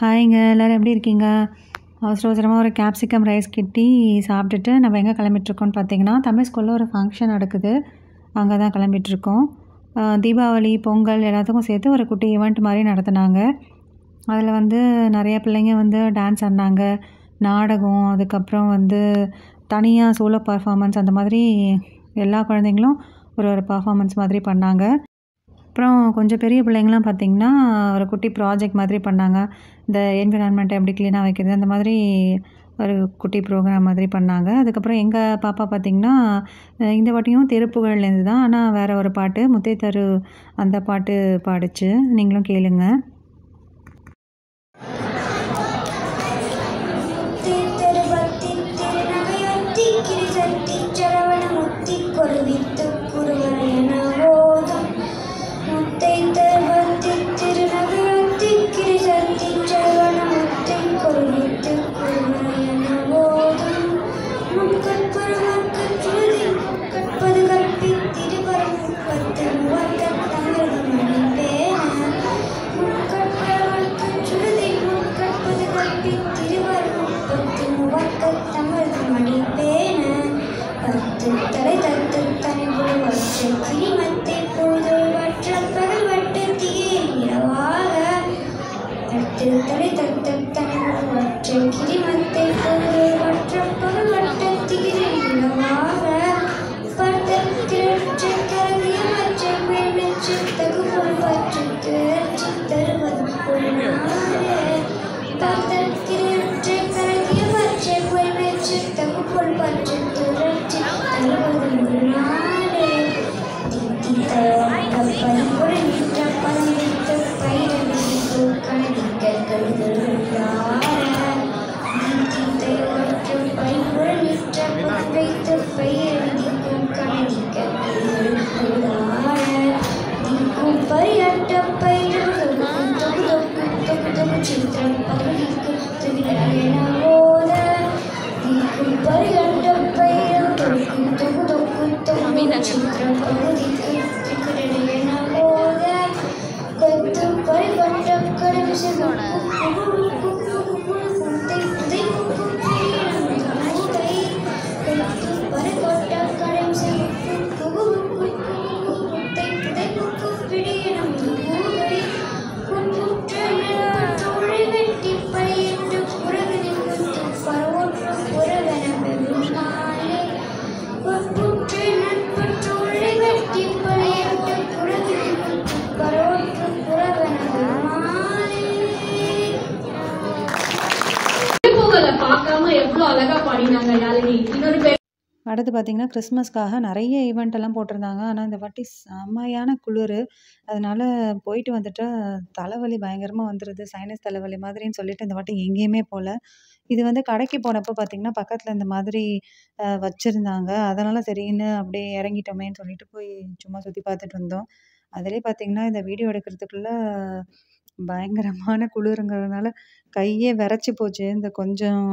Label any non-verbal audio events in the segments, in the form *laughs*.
ஹாய்ங்க எல்லோரும் எப்படி இருக்கீங்க அவசர அவசரமாக ஒரு கேப்சிகம் ரைஸ் கிட்டி சாப்பிட்டுட்டு நம்ம எங்கே கிளம்பிட்டுருக்கோம்னு பார்த்தீங்கன்னா தமிழ் ஸ்கூலில் ஒரு ஃபங்க்ஷன் நடக்குது அங்கே தான் கிளம்பிட்டுருக்கோம் தீபாவளி பொங்கல் எல்லாத்துக்கும் சேர்த்து ஒரு குட்டி ஈவெண்ட் மாதிரி நடத்தினாங்க அதில் வந்து நிறையா பிள்ளைங்க வந்து டான்ஸ் ஆடினாங்க நாடகம் அதுக்கப்புறம் வந்து தனியாக சோலோ பர்ஃபார்மன்ஸ் அந்த மாதிரி எல்லா குழந்தைங்களும் ஒரு ஒரு பர்ஃபாமன்ஸ் மாதிரி பண்ணாங்க அப்புறம் கொஞ்சம் பெரிய பிள்ளைங்களாம் பார்த்திங்கன்னா ஒரு குட்டி ப்ராஜெக்ட் மாதிரி பண்ணாங்க இந்த என்விரான்மெண்ட்டை எப்படி க்ளீனாக வைக்கிறது அந்த மாதிரி ஒரு குட்டி ப்ரோக்ராம் மாதிரி பண்ணாங்க அதுக்கப்புறம் எங்கள் பாப்பா பார்த்திங்கன்னா இந்த வாட்டியும் திருப்புகழ்லேருந்து தான் ஆனால் வேறு ஒரு பாட்டு முத்தை தரு அந்த பாட்டு பாடிச்சு நீங்களும் கேளுங்க பற்றி திருவருள் பத்து முகக்க தமிழ் மணி பேண பத்து தலை தத்து தனி புழுவற்றை கிரிமத்தை பொழுது வற்ற பகல் வட்ட திகை இரவாக பத்து தலை இன்னொரு அடுத்து பார்த்தீங்கன்னா கிறிஸ்மஸ்க்காக நிறைய ஈவெண்ட் எல்லாம் போட்டிருந்தாங்க ஆனால் இந்த வாட்டி செம்மையான குளிர் அதனால் போயிட்டு வந்துட்டு தலைவலி பயங்கரமாக வந்துடுது சைனஸ் தலைவலி மாதிரின்னு சொல்லிட்டு இந்த வாட்டி எங்கேயுமே போகல இது வந்து கடைக்கு போனப்போ பார்த்தீங்கன்னா பக்கத்தில் இந்த மாதிரி வச்சுருந்தாங்க அதனால் சரின்னு அப்படியே இறங்கிட்டோமேன்னு சொல்லிட்டு போய் சும்மா சுற்றி பார்த்துட்டு வந்தோம் அதிலே பார்த்தீங்கன்னா இந்த வீடியோ எடுக்கிறதுக்குள்ளே பயங்கரமான குளிருங்கிறதுனால கையே விரைச்சி போச்சு இந்த கொஞ்சம்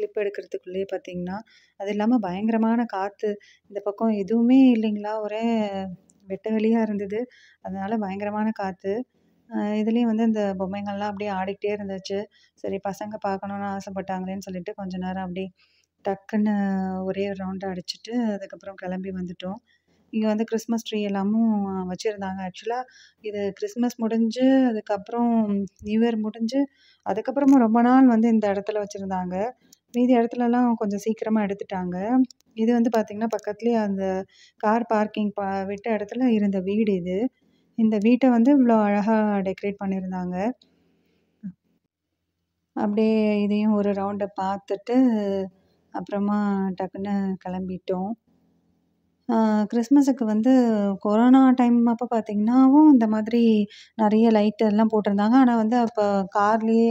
கிளிப் எடுக்கிறதுக்குள்ளேயே பார்த்திங்கன்னா அது இல்லாமல் பயங்கரமான காற்று இந்த பக்கம் எதுவுமே இல்லைங்களா ஒரே வெட்ட வெளியாக இருந்தது அதனால் பயங்கரமான காற்று இதுலேயும் வந்து இந்த பொம்மைங்கள்லாம் அப்படியே ஆடிக்கிட்டே இருந்துச்சு சரி பசங்க பார்க்கணுன்னு ஆசைப்பட்டாங்களேன்னு சொல்லிட்டு கொஞ்ச நேரம் அப்படியே டக்குன்னு ஒரே ரவுண்டு அடிச்சுட்டு அதுக்கப்புறம் கிளம்பி வந்துட்டோம் இங்கே வந்து கிறிஸ்மஸ் ட்ரீ எல்லாமும் வச்சுருந்தாங்க ஆக்சுவலாக இது கிறிஸ்மஸ் முடிஞ்சு அதுக்கப்புறம் நியூ இயர் முடிஞ்சு அதுக்கப்புறமும் ரொம்ப நாள் வந்து இந்த இடத்துல வச்சுருந்தாங்க மீதி இடத்துலலாம் கொஞ்சம் சீக்கிரமாக எடுத்துட்டாங்க இது வந்து பார்த்திங்கன்னா பக்கத்துலேயே அந்த கார் பார்க்கிங் பா விட்ட இடத்துல இருந்த வீடு இது இந்த வீட்டை வந்து இவ்வளோ அழகாக டெக்கரேட் பண்ணியிருந்தாங்க அப்படியே இதையும் ஒரு ரவுண்டை பார்த்துட்டு அப்புறமா டக்குன்னு கிளம்பிட்டோம் கிறிஸ்மஸுக்கு வந்து கொரோனா டைம் அப்போ பார்த்தீங்கன்னாவும் இந்த மாதிரி நிறைய லைட் எல்லாம் போட்டிருந்தாங்க ஆனால் வந்து அப்போ கார்லேயே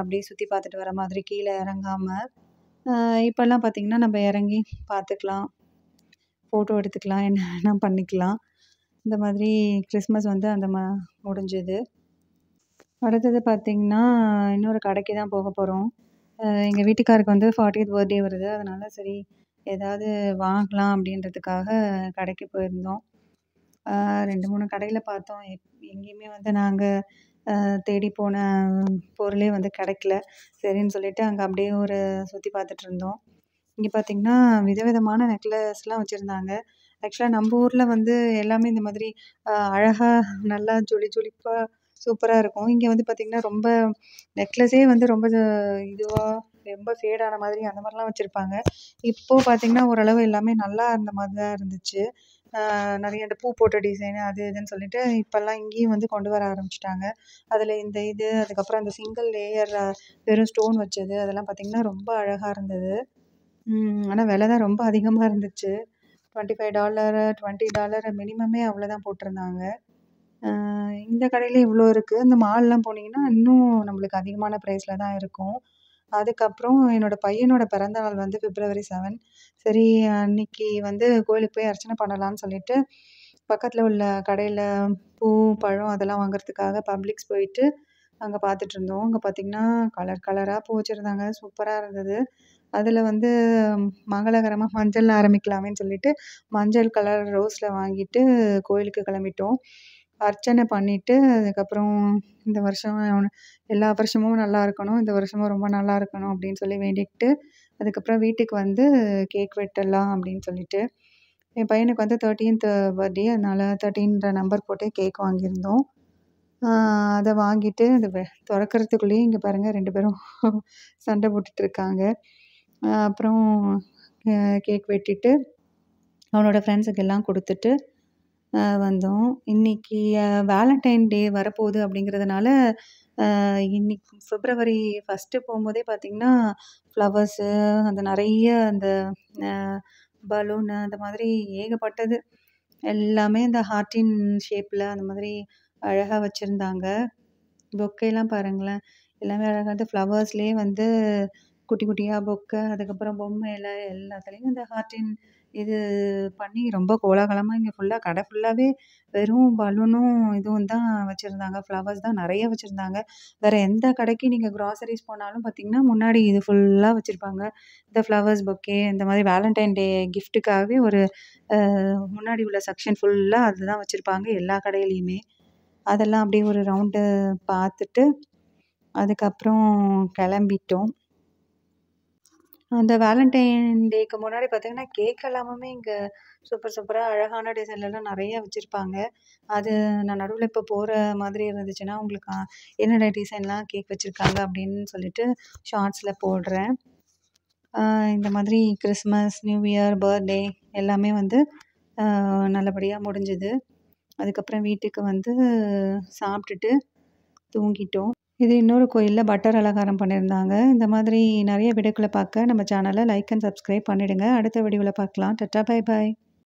அப்படியே சுற்றி பார்த்துட்டு வர மாதிரி கீழே இறங்காமல் இப்போல்லாம் பார்த்திங்கன்னா நம்ம இறங்கி பார்த்துக்கலாம் ஃபோட்டோ எடுத்துக்கலாம் என்னென்ன பண்ணிக்கலாம் இந்த மாதிரி கிறிஸ்மஸ் வந்து அந்த மா முடிஞ்சுது அடுத்தது பார்த்திங்கன்னா இன்னொரு கடைக்கு தான் போக போகிறோம் எங்கள் வீட்டுக்காருக்கு வந்து ஃபார்ட்டி எய்த் பர்த்டே வருது அதனால் சரி ஏதாவது வாங்கலாம் அப்படின்றதுக்காக கடைக்கு போயிருந்தோம் ரெண்டு மூணு கடையில் பார்த்தோம் எங்கேயுமே வந்து நாங்கள் தேடி போன பொருளே வந்து கிடைக்கல சரின்னு சொல்லிட்டு அங்கே அப்படியே ஒரு சுற்றி பார்த்துட்டு இருந்தோம் இங்கே பார்த்திங்கன்னா விதவிதமான நெக்லஸ்லாம் வச்சுருந்தாங்க ஆக்சுவலாக நம்ம ஊரில் வந்து எல்லாமே இந்த மாதிரி அழகாக நல்லா ஜொலி ஜொலிப்பாக சூப்பராக இருக்கும் இங்கே வந்து பார்த்திங்கன்னா ரொம்ப நெக்லஸே வந்து ரொம்ப இதுவாக ரொம்ப ஃபேடான மாதிரி அந்த மாதிரிலாம் வச்சுருப்பாங்க இப்போது பார்த்திங்கன்னா ஓரளவு எல்லாமே நல்லா இருந்த மாதிரி தான் இருந்துச்சு நிறைய இந்த பூ போட்ட டிசைன் அது இதுன்னு சொல்லிட்டு இப்போல்லாம் இங்கேயும் வந்து கொண்டு வர ஆரம்பிச்சிட்டாங்க அதில் இந்த இது அதுக்கப்புறம் அந்த சிங்கிள் லேயர் வெறும் ஸ்டோன் வச்சது அதெல்லாம் பார்த்திங்கன்னா ரொம்ப அழகாக இருந்தது ஆனால் விலை தான் ரொம்ப அதிகமாக இருந்துச்சு twenty five dollar twenty dollar மினிமமே அவ்வளோதான் போட்டிருந்தாங்க இந்த கடையில் இவ்வளோ இருக்குது இந்த மால்லாம் போனீங்கன்னா இன்னும் நம்மளுக்கு அதிகமான ப்ரைஸில் தான் இருக்கும் அதுக்கப்புறம் என்னோடய பையனோட பிறந்தநாள் வந்து பிப்ரவரி செவன் சரி அன்னைக்கு வந்து கோயிலுக்கு போய் அர்ச்சனை பண்ணலாம்னு சொல்லிட்டு பக்கத்தில் உள்ள கடையில் பூ பழம் அதெல்லாம் வாங்குறதுக்காக பப்ளிக்ஸ் போயிட்டு அங்கே பார்த்துட்டு இருந்தோம் அங்கே பார்த்திங்கன்னா கலர் கலராக பூ வச்சுருந்தாங்க சூப்பராக இருந்தது அதில் வந்து மங்களகரமாக மஞ்சள் ஆரம்பிக்கலாமேன்னு சொல்லிட்டு மஞ்சள் கலர் ரோஸில் வாங்கிட்டு கோயிலுக்கு கிளம்பிட்டோம் அர்ச்சனை பண்ணிவிட்டு அதுக்கப்புறம் இந்த வருஷம் எல்லா வருஷமும் நல்லா இருக்கணும் இந்த வருஷமும் ரொம்ப நல்லா இருக்கணும் அப்படின்னு சொல்லி வேண்டிக்கிட்டு அதுக்கப்புறம் வீட்டுக்கு வந்து கேக் வெட்டலாம் அப்படின்னு சொல்லிட்டு என் பையனுக்கு வந்து தேர்ட்டீன்த் பர்த்டே அதனால் தேர்ட்டீன்ற நம்பர் போட்டு கேக் வாங்கியிருந்தோம் அதை வாங்கிட்டு அந்த திறக்கிறதுக்குள்ளேயே இங்கே பாருங்கள் ரெண்டு பேரும் *laughs* சண்டை போட்டுட்ருக்காங்க அப்புறம் கேக் வெட்டிட்டு அவனோட ஃப்ரெண்ட்ஸுக்கு எல்லாம் கொடுத்துட்டு வந்தோம் இன்றைக்கி வேலண்டைன் டே வரப்போகுது அப்படிங்கிறதுனால இன்னைக்கு ஃபிப்ரவரி ஃபஸ்ட்டு போகும்போதே பார்த்திங்கன்னா ஃப்ளவர்ஸு அந்த நிறைய அந்த பலூனு அந்த மாதிரி ஏகப்பட்டது எல்லாமே இந்த ஹார்ட்டின் ஷேப்பில் அந்த மாதிரி அழகாக வச்சுருந்தாங்க பொக்கேலாம் பாருங்களேன் எல்லாமே அழகாக இந்த ஃப்ளவர்ஸ்லேயே வந்து குட்டி குட்டியாக பொக்கை அதுக்கப்புறம் பொம்மை எல்லாம் எல்லாத்துலேயும் இந்த ஹார்ட்டின் இது பண்ணி ரொம்ப கோலாகலமாக இங்கே ஃபுல்லாக கடை ஃபுல்லாகவே வெறும் பலூனும் இதுவும் தான் வச்சுருந்தாங்க ஃப்ளவர்ஸ் தான் நிறைய வச்சுருந்தாங்க வேறு எந்த கடைக்கு நீங்கள் க்ராசரிஸ் போனாலும் பார்த்தீங்கன்னா முன்னாடி இது ஃபுல்லாக வச்சுருப்பாங்க இந்த ஃப்ளவர்ஸ் பொக்கே இந்த மாதிரி வேலண்டைன் டே கிஃப்ட்டுக்காகவே ஒரு முன்னாடி உள்ள செக்ஷன் ஃபுல்லாக அதுதான் வச்சுருப்பாங்க எல்லா கடையிலையுமே அதெல்லாம் அப்படியே ஒரு ரவுண்டு பார்த்துட்டு அதுக்கப்புறம் கிளம்பிட்டோம் அந்த வேலண்டைன் டேக்கு முன்னாடி பார்த்திங்கன்னா கேக் எல்லாமே இங்கே சூப்பர் சூப்பராக அழகான டிசைன்லலாம் நிறைய வச்சுருப்பாங்க அது நான் நடுவில் இப்போ போகிற மாதிரி இருந்துச்சுன்னா உங்களுக்கு என்னென்ன டிசைன்லாம் கேக் வச்சுருக்காங்க அப்படின்னு சொல்லிட்டு ஷார்ட்ஸில் போடுறேன் இந்த மாதிரி கிறிஸ்மஸ் நியூ இயர் பர்த்டே எல்லாமே வந்து நல்லபடியாக முடிஞ்சுது அதுக்கப்புறம் வீட்டுக்கு வந்து சாப்பிட்டுட்டு தூங்கிட்டோம் இது இன்னொரு கோயிலில் பட்டர் அலங்காரம் பண்ணியிருந்தாங்க இந்த மாதிரி நிறைய வீடியோக்களை பார்க்க நம்ம சேனலை லைக் அண்ட் சப்ஸ்கிரைப் பண்ணிவிடுங்க அடுத்த வீடியோவில் பார்க்கலாம் டட்டா பாய் பாய்